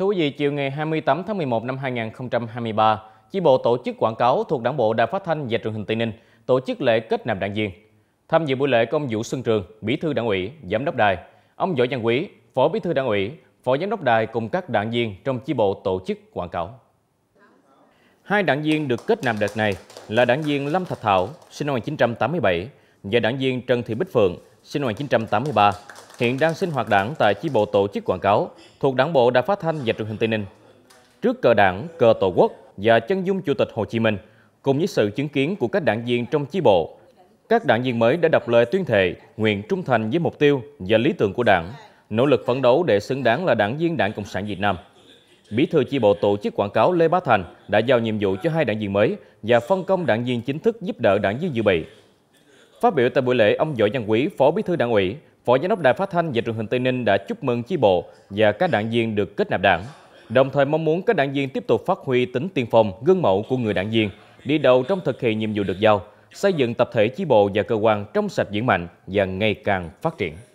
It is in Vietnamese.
Thưa quý vị, chiều ngày 28 tháng 11 năm 2023, chi bộ tổ chức quảng cáo thuộc Đảng bộ Đài Phát thanh và Truyền hình Tây Ninh tổ chức lễ kết nạp đảng viên. Tham dự buổi lễ có ông Vũ Xuân Trường, Bí thư Đảng ủy, Giám đốc Đài, ông Võ Văn Quý, Phó Bí thư Đảng ủy, Phó Giám đốc Đài cùng các đảng viên trong chi bộ tổ chức quảng cáo. Hai đảng viên được kết nạp đợt này là đảng viên Lâm Thạch Thảo, sinh năm 1987 và đảng viên Trần Thị Bích Phượng, sinh năm 1983, hiện đang sinh hoạt đảng tại chi bộ tổ chức quảng cáo thuộc Đảng bộ Đài Phát thanh và Truyền hình Tây Ninh. Trước cờ đảng, cờ Tổ quốc và chân dung Chủ tịch Hồ Chí Minh, cùng với sự chứng kiến của các đảng viên trong chi bộ, các đảng viên mới đã đọc lời tuyên thệ nguyện trung thành với mục tiêu và lý tưởng của đảng, nỗ lực phấn đấu để xứng đáng là đảng viên Đảng Cộng sản Việt Nam. Bí thư chi bộ tổ chức quảng cáo Lê Bá Thành đã giao nhiệm vụ cho hai đảng viên mới và phân công đảng viên chính thức giúp đỡ đảng viên dự bị. Phát biểu tại buổi lễ, ông Võ Văn Quý, Phó Bí thư Đảng ủy, Phó Giám đốc Đài Phát thanh và Truyền hình Tây Ninh đã chúc mừng chi bộ và các đảng viên được kết nạp đảng, đồng thời mong muốn các đảng viên tiếp tục phát huy tính tiên phong, gương mẫu của người đảng viên, đi đầu trong thực hiện nhiệm vụ được giao, xây dựng tập thể chi bộ và cơ quan trong sạch vững mạnh và ngày càng phát triển.